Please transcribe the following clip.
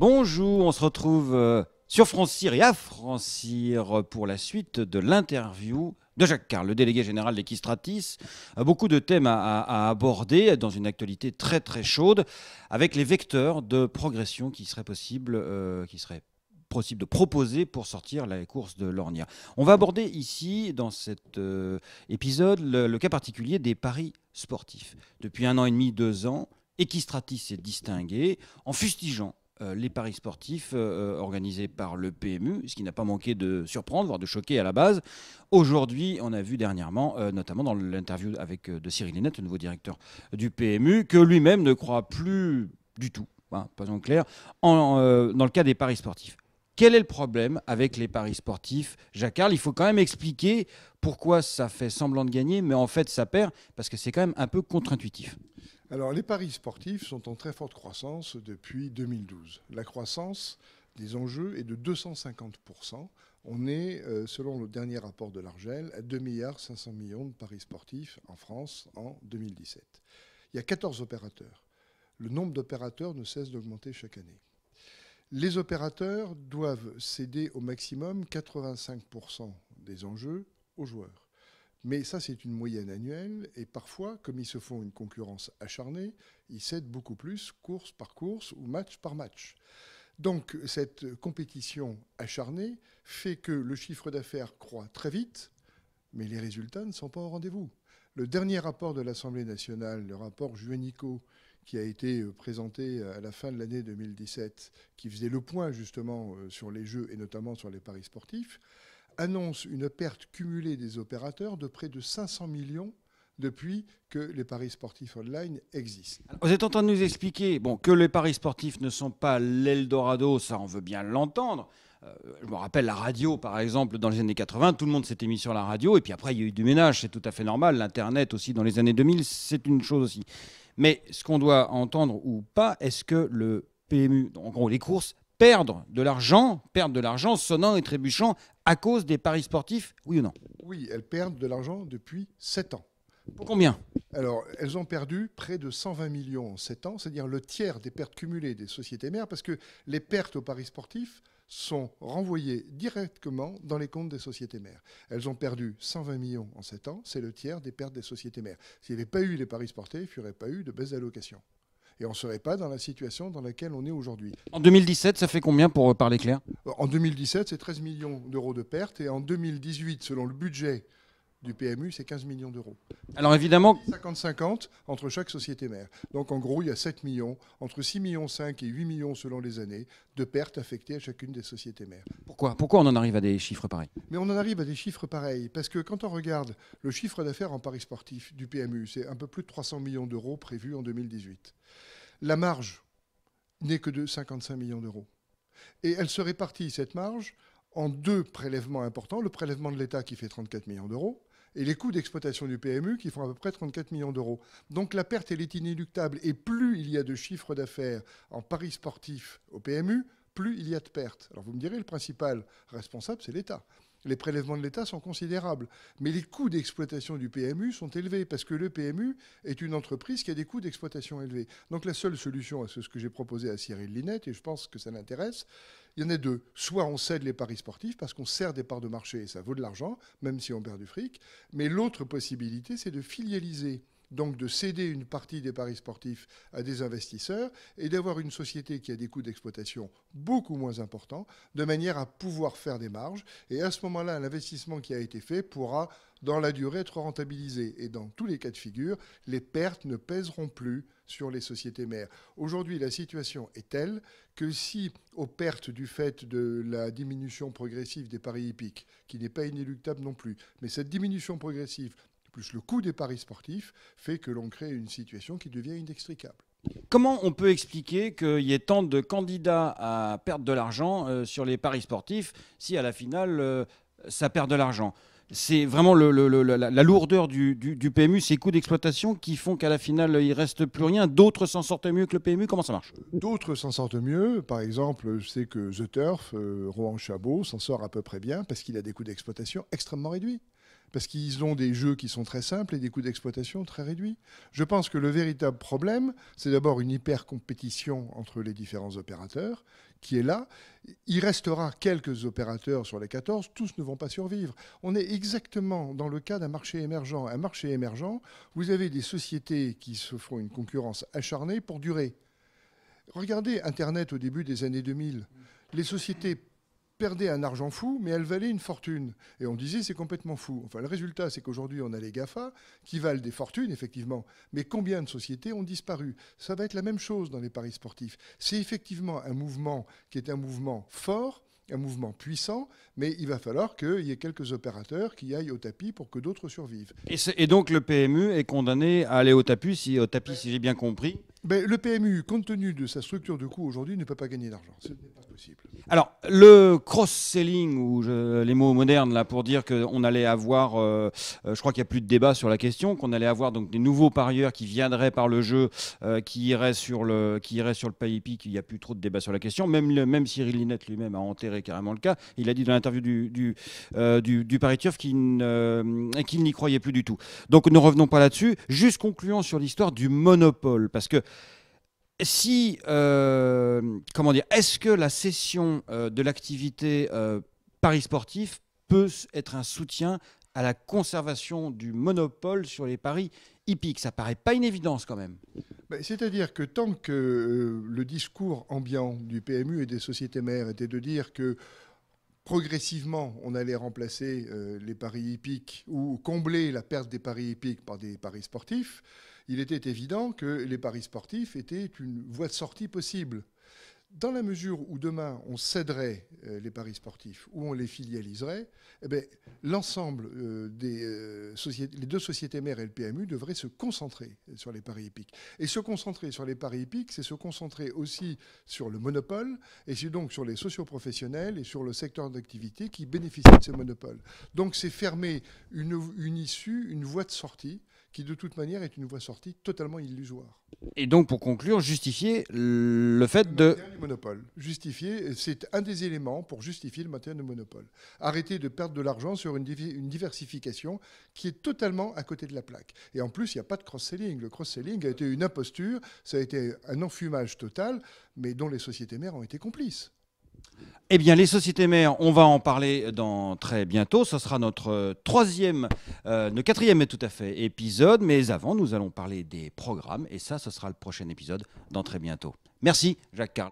Bonjour, on se retrouve euh, sur Francir et à Francir pour la suite de l'interview de Jacques Carl, le délégué général d'Equistratis. Euh, beaucoup de thèmes à, aborder dans une actualité très très chaude avec les vecteurs de progression qui seraient possibles, euh, qui possible de proposer pour sortir la course de l'ornière. On va aborder ici, dans cet épisode, le, cas particulier des paris sportifs. Depuis un an et demi, deux ans, Equistratis s'est distingué en fustigeant euh, les paris sportifs euh, organisés par le PMU, ce qui n'a pas manqué de surprendre, voire de choquer à la base. Aujourd'hui, on a vu dernièrement, euh, notamment dans l'interview avec de Cyril Linette, le nouveau directeur du PMU, que lui-même ne croit plus du tout, pas hein, en clair, dans le cas des paris sportifs. Quel est le problème avec les paris sportifs, Jacquard Il faut quand même expliquer pourquoi ça fait semblant de gagner, mais en fait ça perd, parce que c'est quand même un peu contre-intuitif. Alors, les paris sportifs sont en très forte croissance depuis 2012. La croissance des enjeux est de 250%. On est, euh, selon le dernier rapport de l'Argel, à 2,5 milliards de paris sportifs en France en 2017. Il y a 14 opérateurs. Le nombre d'opérateurs ne cesse d'augmenter chaque année. Les opérateurs doivent céder au maximum 85% des enjeux aux joueurs. Mais ça, c'est une moyenne annuelle, et parfois, comme ils se font une concurrence acharnée, ils cèdent beaucoup plus course par course ou match par match. Donc cette compétition acharnée fait que le chiffre d'affaires croît très vite, mais les résultats ne sont pas au rendez-vous. Le dernier rapport de l'Assemblée nationale, le rapport juénico qui a été euh, présenté à la fin de l'année 2017, qui faisait le point justement euh, sur les jeux et notamment sur les paris sportifs, annonce une perte cumulée des opérateurs de près de 500 millions depuis que les paris sportifs online existent. Vous êtes en train de nous expliquer bon, que les paris sportifs ne sont pas l'Eldorado, ça on veut bien l'entendre. Euh, je me rappelle la radio, par exemple, dans les années 80, tout le monde s'était mis sur la radio, et puis après, il y a eu du ménage, c'est tout à fait normal. L'Internet aussi, dans les années 2000, c'est une chose aussi. Mais ce qu'on doit entendre ou pas, est-ce que le PMU, en gros les courses, perdre de l'argent, perdre de l'argent sonnant et trébuchant à cause des paris sportifs, oui ou non Oui, elles perdent de l'argent depuis 7 ans. Pour combien Alors, elles ont perdu près de 120 millions en 7 ans, c'est-à-dire le tiers des pertes cumulées des sociétés mères, parce que les pertes aux paris sportifs sont renvoyées directement dans les comptes des sociétés mères. Elles ont perdu 120 millions en 7 ans, c'est le tiers des pertes des sociétés mères. S'il n'y avait pas eu les paris sportifs, il n'y aurait pas eu de baisse d'allocation et on ne serait pas dans la situation dans laquelle on est aujourd'hui. En 2017, ça fait combien pour euh, parler clair En 2017, c'est 13 millions d'euros de pertes et en 2018, selon le budget du PMU, c'est 15 millions d'euros. Alors évidemment... 50-50 entre chaque société mère. Donc en gros, il y a 7 millions, entre 6 millions 5 et 8 millions selon les années, de pertes affectées à chacune des sociétés mères. Pourquoi Pourquoi on en arrive à des chiffres pareils Mais on en arrive à des chiffres pareils, parce que quand on regarde le chiffre d'affaires en Paris sportif du PMU, c'est un peu plus de 300 millions d'euros prévus en 2018. La marge n'est que de 55 millions d'euros. Et elle se répartit, cette marge, en deux prélèvements importants. Le prélèvement de l'État qui fait 34 millions d'euros, et les coûts d'exploitation du PMU qui font à peu près 34 millions d'euros. Donc la perte, elle est inéluctable. Et plus il y a de chiffres d'affaires en paris sportifs au PMU, plus il y a de pertes. Alors vous me direz, le principal responsable, c'est l'État les prélèvements de l'État sont considérables. Mais les coûts d'exploitation du PMU sont élevés parce que le PMU est une entreprise qui a des coûts d'exploitation élevés. Donc la seule solution, c'est ce que j'ai proposé à Cyril Linette, et je pense que ça l'intéresse, il y en a deux. Soit on cède les paris sportifs parce qu'on sert des parts de marché et ça vaut de l'argent, même si on perd du fric. Mais l'autre possibilité, c'est de filialiser donc de céder une partie des paris sportifs à des investisseurs et d'avoir une société qui a des coûts d'exploitation beaucoup moins importants, de manière à pouvoir faire des marges. Et à ce moment-là, l'investissement qui a été fait pourra, dans la durée, être rentabilisé. Et dans tous les cas de figure, les pertes ne pèseront plus sur les sociétés mères. Aujourd'hui, la situation est telle que si, aux pertes du fait de la diminution progressive des paris hippiques, qui n'est pas inéluctable non plus, mais cette diminution progressive plus le coût des paris sportifs, fait que l'on crée une situation qui devient inextricable. Comment on peut expliquer qu'il y ait tant de candidats à perdre de l'argent euh, sur les paris sportifs si à la finale euh, ça perd de l'argent c'est vraiment la, lourdeur du, PMU, ces coûts d'exploitation qui font qu'à la finale, il reste plus rien. D'autres s'en sortent mieux que le PMU. Comment ça marche D'autres s'en sortent mieux. Par exemple, je sais que The Turf, euh, Rohan Chabot, s'en sort à peu près bien parce qu'il a des coûts d'exploitation extrêmement réduits parce qu'ils ont des jeux qui sont très simples et des coûts d'exploitation très réduits. Je pense que le véritable problème, c'est d'abord une hyper-compétition entre les différents opérateurs qui est là. Il restera quelques opérateurs sur les 14, tous ne vont pas survivre. On est exactement dans le cas d'un marché émergent. Un marché émergent, vous avez des sociétés qui se font une concurrence acharnée pour durer. Regardez Internet au début des années 2000. Les sociétés perdait un argent fou, mais elle valait une fortune. Et on disait, c'est complètement fou. Enfin, le résultat, c'est qu'aujourd'hui, on a les GAFA qui valent des fortunes, effectivement. Mais combien de sociétés ont disparu Ça va être la même chose dans les paris sportifs. C'est effectivement un mouvement qui est un mouvement fort, un mouvement puissant, mais il va falloir qu'il y ait quelques opérateurs qui aillent au tapis pour que d'autres survivent. Et, donc le PMU est condamné à aller au tapis, si, au tapis, si j'ai bien compris ben, le PMU, compte tenu de sa structure de coût aujourd'hui, ne peut pas gagner d'argent. Ce n'est pas possible. Alors, le cross-selling, ou les mots modernes, là, pour dire qu'on allait avoir, euh, euh, je crois qu'il n'y a plus de débat sur la question, qu'on allait avoir donc des nouveaux parieurs qui viendraient par le jeu, euh, qui, iraient sur le, qui irait sur le qu'il n'y a plus trop de débat sur la question. Même, même Cyril Linette lui-même a enterré carrément le cas. Il a dit dans l'interview du, du, du, Paris qu'il n'y croyait plus du tout. Donc, ne revenons pas là-dessus. Juste concluant sur l'histoire du monopole, parce que si, euh, comment dire, est-ce que la cession euh, de l'activité euh, Paris sportif peut être un soutien à la conservation du monopole sur les paris hippiques Ça paraît pas une évidence quand même. Bah, c'est-à-dire que tant que le discours ambiant du PMU et des sociétés mères était de dire que progressivement, on allait remplacer les paris hippiques ou combler la perte des paris hippiques par des paris sportifs, il était évident que les paris sportifs étaient une voie de sortie possible. Dans la mesure où demain on céderait euh, les paris sportifs ou on les filialiserait, eh ben, l'ensemble euh, des euh, les deux sociétés mères et le PMU devraient se concentrer sur les paris épiques. Et se concentrer sur les paris épiques, c'est se concentrer aussi sur le monopole et c'est donc sur les socioprofessionnels et sur le secteur d'activité qui bénéficie de ce monopole. Donc c'est fermer une issue, une voie de sortie qui de toute manière est une voie sortie totalement illusoire. Et donc pour conclure, justifier le fait le de... Du monopole. Justifier, c'est un des éléments pour justifier le maintien du monopole. Arrêter de perdre de l'argent sur une, une diversification qui est totalement à côté de la plaque. Et en plus, il n'y a pas de cross-selling. Le cross-selling a été une imposture, ça a été un enfumage total, mais dont les sociétés mères ont été complices. Eh bien, les sociétés mères, on va en parler dans très bientôt. Ce sera notre euh, troisième, notre euh, quatrième tout à fait épisode. Mais avant, nous allons parler des programmes. Et ça, ce sera le prochain épisode dans très bientôt. Merci, Jacques Carl.